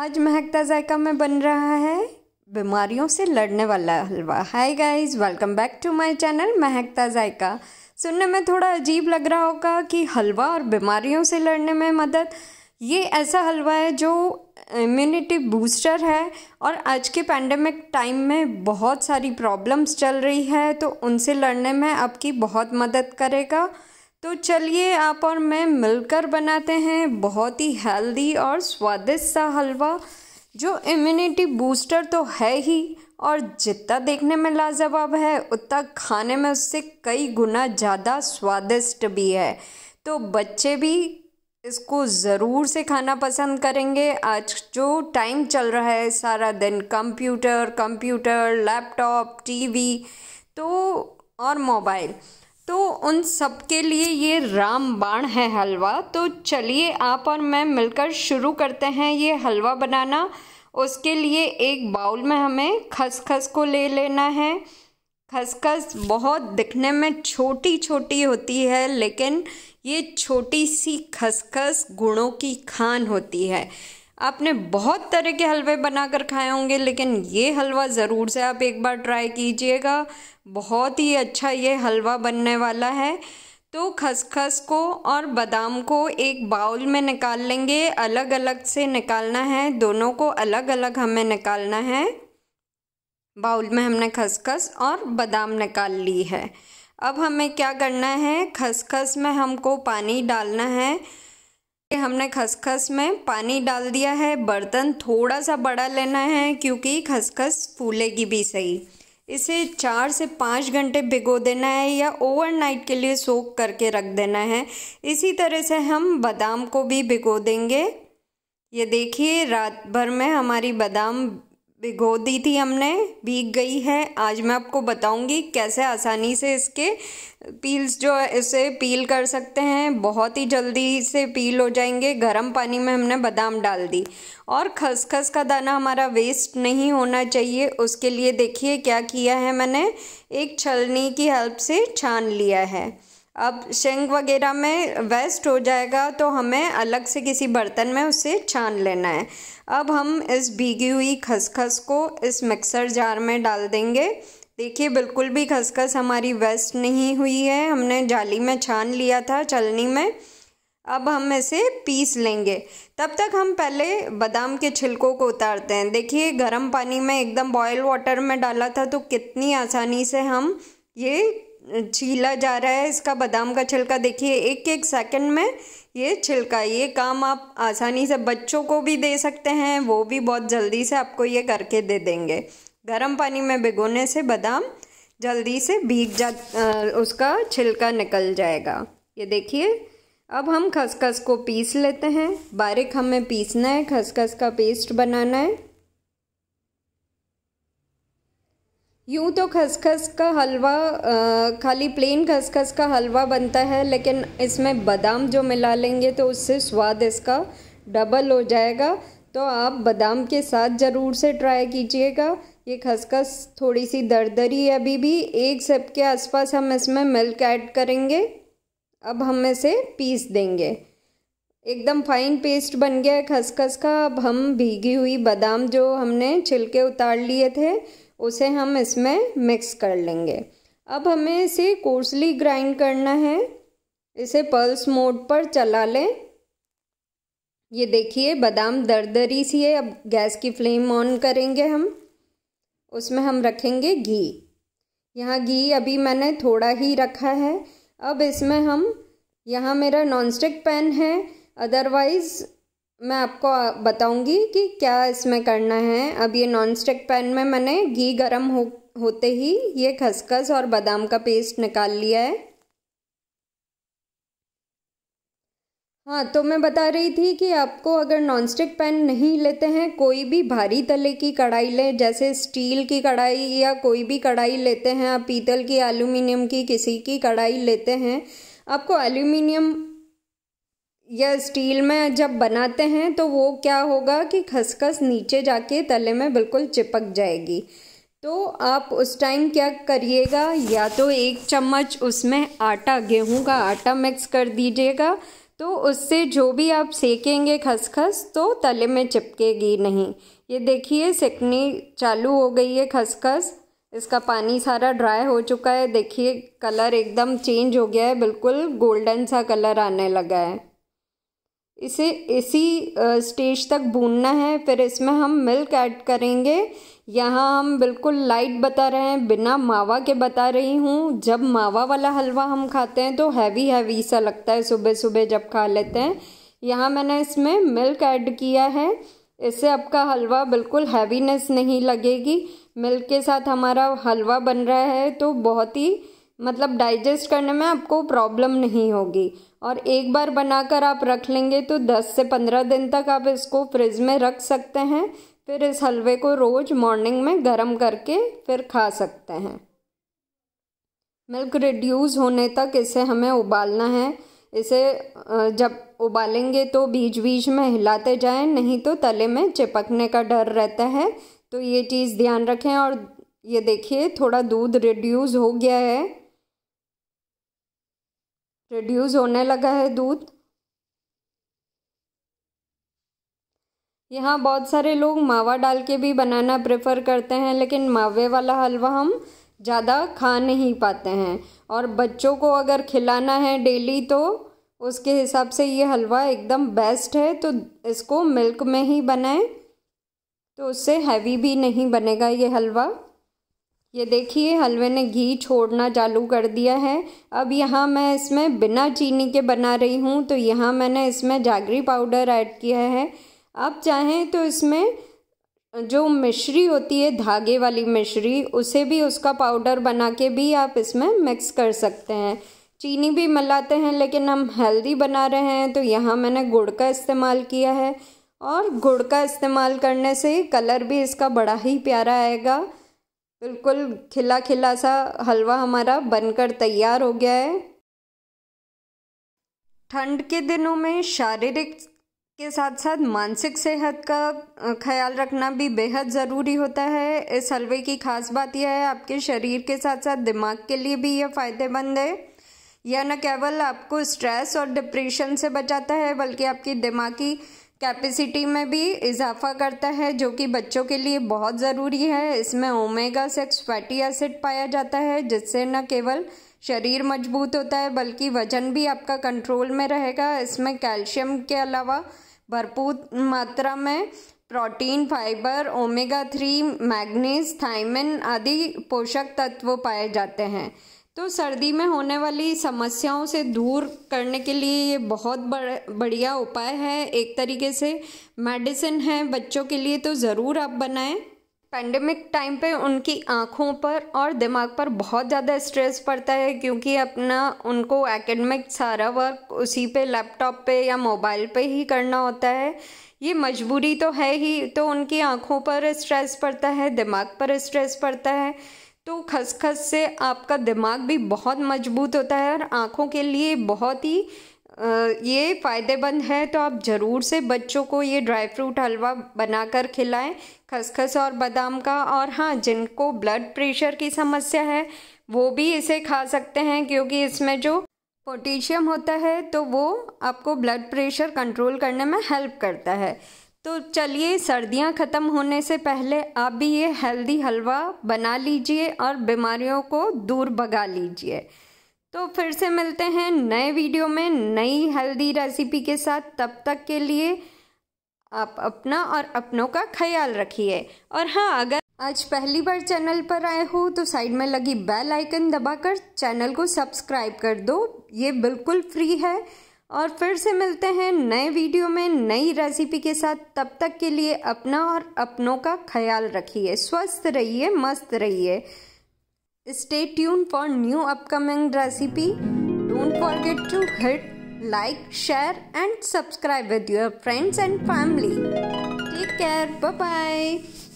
आज महकता जायका में बन रहा है बीमारियों से लड़ने वाला हलवा hi guys welcome back to my channel महकता जायका सुनने में थोड़ा अजीब लग रहा होगा कि हलवा और बीमारियों से लड़ने में मदद ये ऐसा हलवा है जो इम्यूनिटी बूस्टर है और आज के पैंडमिक टाइम में बहुत सारी प्रॉब्लम्स चल रही है तो उनसे लड़ने में आपकी बहुत मदद करेगा तो चलिए आप और मैं मिलकर बनाते हैं बहुत ही हेल्दी और स्वादिष्ट सा हलवा जो इम्यूनिटी बूस्टर तो है ही और जितना देखने में लाजवाब है उतना खाने में उससे कई गुना ज़्यादा स्वादिष्ट भी है तो बच्चे भी इसको ज़रूर से खाना पसंद करेंगे आज जो टाइम चल रहा है सारा दिन कंप्यूटर कंप्यूटर लैपटॉप टीवी तो और मोबाइल तो उन सब के लिए ये रामबाण है हलवा तो चलिए आप और मैं मिलकर शुरू करते हैं ये हलवा बनाना उसके लिए एक बाउल में हमें खसखस को ले लेना है खसखस बहुत दिखने में छोटी छोटी होती है लेकिन ये छोटी सी खसखस गुणों की खान होती है आपने बहुत तरह के हलवे बनाकर खाए होंगे लेकिन ये हलवा ज़रूर से आप एक बार ट्राई कीजिएगा बहुत ही अच्छा ये हलवा बनने वाला है तो खसखस को और बादाम को एक बाउल में निकाल लेंगे अलग अलग से निकालना है दोनों को अलग अलग हमें निकालना है बाउल में हमने खसखस और बादाम निकाल ली है अब हमें क्या करना है खसखस में हमको पानी डालना है हमने खसखस में पानी डाल दिया है बर्तन थोड़ा सा बड़ा लेना है क्योंकि खसखस फूलेगी भी सही इसे चार से पाँच घंटे भिगो देना है या ओवरनाइट के लिए सोख करके रख देना है इसी तरह से हम बादाम को भी भिगो देंगे ये देखिए रात भर में हमारी बादाम भिगो दी थी हमने भीग गई है आज मैं आपको बताऊंगी कैसे आसानी से इसके पील्स जो है इसे पील कर सकते हैं बहुत ही जल्दी से पील हो जाएंगे गर्म पानी में हमने बादाम डाल दी और खसखस का दाना हमारा वेस्ट नहीं होना चाहिए उसके लिए देखिए क्या किया है मैंने एक छलनी की हेल्प से छान लिया है अब शेंग वगैरह में वेस्ट हो जाएगा तो हमें अलग से किसी बर्तन में उसे छान लेना है अब हम इस भीगी हुई खसखस को इस मिक्सर जार में डाल देंगे देखिए बिल्कुल भी खसखस हमारी वेस्ट नहीं हुई है हमने जाली में छान लिया था चलनी में अब हम इसे पीस लेंगे तब तक हम पहले बादाम के छिलकों को उतारते हैं देखिए गर्म पानी में एकदम बॉयल वाटर में डाला था तो कितनी आसानी से हम ये छीला जा रहा है इसका बादाम का छिलका देखिए एक एक सेकंड में ये छिलका ये काम आप आसानी से बच्चों को भी दे सकते हैं वो भी बहुत जल्दी से आपको ये करके दे देंगे गर्म पानी में भिगोने से बादाम जल्दी से भीग जा उसका छिलका निकल जाएगा ये देखिए अब हम खसखस को पीस लेते हैं बारीक हमें पीसना है खसखस का पेस्ट बनाना है यूँ तो खसखस का हलवा खाली प्लेन खसखस का हलवा बनता है लेकिन इसमें बादाम जो मिला लेंगे तो उससे स्वाद इसका डबल हो जाएगा तो आप बादाम के साथ ज़रूर से ट्राई कीजिएगा ये खसखस थोड़ी सी दरदरी है अभी भी एक सेप के आसपास हम इसमें मिल्क ऐड करेंगे अब हम इसे पीस देंगे एकदम फाइन पेस्ट बन गया है खसखस का अब हम भीगी हुई बादाम जो हमने छिलके उतार लिए थे उसे हम इसमें मिक्स कर लेंगे अब हमें इसे कोर्सली ग्राइंड करना है इसे पल्स मोड पर चला लें ये देखिए बादाम दरदरी सी है अब गैस की फ्लेम ऑन करेंगे हम उसमें हम रखेंगे घी यहाँ घी अभी मैंने थोड़ा ही रखा है अब इसमें हम यहाँ मेरा नॉनस्टिक पैन है अदरवाइज़ मैं आपको बताऊंगी कि क्या इसमें करना है अब ये नॉन स्टिक पैन में मैंने घी गरम हो होते ही ये खसखस और बादाम का पेस्ट निकाल लिया है हाँ तो मैं बता रही थी कि आपको अगर नॉन स्टिक पैन नहीं लेते हैं कोई भी भारी तले की कढ़ाई लें जैसे स्टील की कढ़ाई या कोई भी कढ़ाई लेते हैं आप पीतल की एल्यूमिनियम की किसी की कढ़ाई लेते हैं आपको एल्यूमिनियम या स्टील में जब बनाते हैं तो वो क्या होगा कि खसखस नीचे जाके तले में बिल्कुल चिपक जाएगी तो आप उस टाइम क्या करिएगा या तो एक चम्मच उसमें आटा गेहूं का आटा मिक्स कर दीजिएगा तो उससे जो भी आप सेकेंगे खसखस तो तले में चिपकेगी नहीं ये देखिए सेकनी चालू हो गई है खसखस इसका पानी सारा ड्राई हो चुका है देखिए कलर एकदम चेंज हो गया है बिल्कुल गोल्डन सा कलर आने लगा है इसे इसी स्टेज तक भूनना है फिर इसमें हम मिल्क ऐड करेंगे यहाँ हम बिल्कुल लाइट बता रहे हैं बिना मावा के बता रही हूँ जब मावा वाला हलवा हम खाते हैं तो हैवी हैवी सा लगता है सुबह सुबह जब खा लेते हैं यहाँ मैंने इसमें मिल्क ऐड किया है इससे आपका हलवा बिल्कुल हैवीनेस नहीं लगेगी मिल्क के साथ हमारा हलवा बन रहा है तो बहुत ही मतलब डाइजेस्ट करने में आपको प्रॉब्लम नहीं होगी और एक बार बनाकर आप रख लेंगे तो 10 से 15 दिन तक आप इसको फ्रिज में रख सकते हैं फिर इस हलवे को रोज़ मॉर्निंग में गर्म करके फिर खा सकते हैं मिल्क रिड्यूस होने तक इसे हमें उबालना है इसे जब उबालेंगे तो बीच बीच में हिलाते जाएं नहीं तो तले में चिपकने का डर रहता है तो ये चीज़ ध्यान रखें और ये देखिए थोड़ा दूध रिड्यूस हो गया है रिड्यूज़ होने लगा है दूध यहाँ बहुत सारे लोग मावा डाल के भी बनाना प्रेफर करते हैं लेकिन मावे वाला हलवा हम ज़्यादा खा नहीं पाते हैं और बच्चों को अगर खिलाना है डेली तो उसके हिसाब से ये हलवा एकदम बेस्ट है तो इसको मिल्क में ही बनाएं तो उससे हैवी भी नहीं बनेगा ये हलवा ये देखिए हलवे ने घी छोड़ना चालू कर दिया है अब यहाँ मैं इसमें बिना चीनी के बना रही हूँ तो यहाँ मैंने इसमें जागरी पाउडर ऐड किया है आप चाहें तो इसमें जो मिश्री होती है धागे वाली मिश्री उसे भी उसका पाउडर बना के भी आप इसमें मिक्स कर सकते हैं चीनी भी मिलाते हैं लेकिन हम हेल्दी बना रहे हैं तो यहाँ मैंने गुड़ का इस्तेमाल किया है और गुड़ का इस्तेमाल करने से कलर भी इसका बड़ा ही प्यारा आएगा बिल्कुल खिला खिला सा हलवा हमारा बनकर तैयार हो गया है ठंड के दिनों में शारीरिक के साथ साथ मानसिक सेहत का ख्याल रखना भी बेहद ज़रूरी होता है इस हलवे की खास बात यह है आपके शरीर के साथ साथ दिमाग के लिए भी यह फ़ायदेमंद है यह न केवल आपको स्ट्रेस और डिप्रेशन से बचाता है बल्कि आपकी दिमागी कैपेसिटी में भी इजाफा करता है जो कि बच्चों के लिए बहुत ज़रूरी है इसमें ओमेगा सिक्स फैटी एसिड पाया जाता है जिससे न केवल शरीर मजबूत होता है बल्कि वजन भी आपका कंट्रोल में रहेगा इसमें कैल्शियम के अलावा भरपूर मात्रा में protein fibre omega three manganese thiamine आदि पोषक तत्व पाए जाते हैं तो सर्दी में होने वाली समस्याओं से दूर करने के लिए ये बहुत बड़ बढ़िया उपाय है एक तरीके से मेडिसिन है बच्चों के लिए तो ज़रूर आप बनाएं पेंडेमिक टाइम पे उनकी आँखों पर और दिमाग पर बहुत ज़्यादा स्ट्रेस पड़ता है क्योंकि अपना उनको एकेडमिक सारा वर्क उसी पे लैपटॉप पे या मोबाइल पे ही करना होता है ये मजबूरी तो है ही तो उनकी आँखों पर स्ट्रेस पड़ता है दिमाग पर स्ट्रेस पड़ता है तो खसखस से आपका दिमाग भी बहुत मजबूत होता है और आँखों के लिए बहुत ही ये फ़ायदेमंद है तो आप ज़रूर से बच्चों को ये ड्राई फ्रूट हलवा बनाकर खिलाएं खसखस और बादाम का और हाँ जिनको ब्लड प्रेशर की समस्या है वो भी इसे खा सकते हैं क्योंकि इसमें जो पोटेशियम होता है तो वो आपको ब्लड प्रेशर कंट्रोल करने में हेल्प करता है तो चलिए सर्दियां ख़त्म होने से पहले आप भी ये हेल्दी हलवा बना लीजिए और बीमारियों को दूर भगा लीजिए तो फिर से मिलते हैं नए वीडियो में नई हेल्दी रेसिपी के साथ तब तक के लिए आप अपना और अपनों का ख्याल रखिए और हाँ अगर आज पहली बार चैनल पर आए हो तो साइड में लगी बेल आइकन दबाकर चैनल को सब्सक्राइब कर दो ये बिल्कुल फ्री है और फिर से मिलते हैं नए वीडियो में नई रेसिपी के साथ तब तक के लिए अपना और अपनों का ख्याल रखिए स्वस्थ रहिए मस्त रहिए stay tuned for new upcoming recipe don't forget to hit like share and subscribe with your friends and family take care bye bye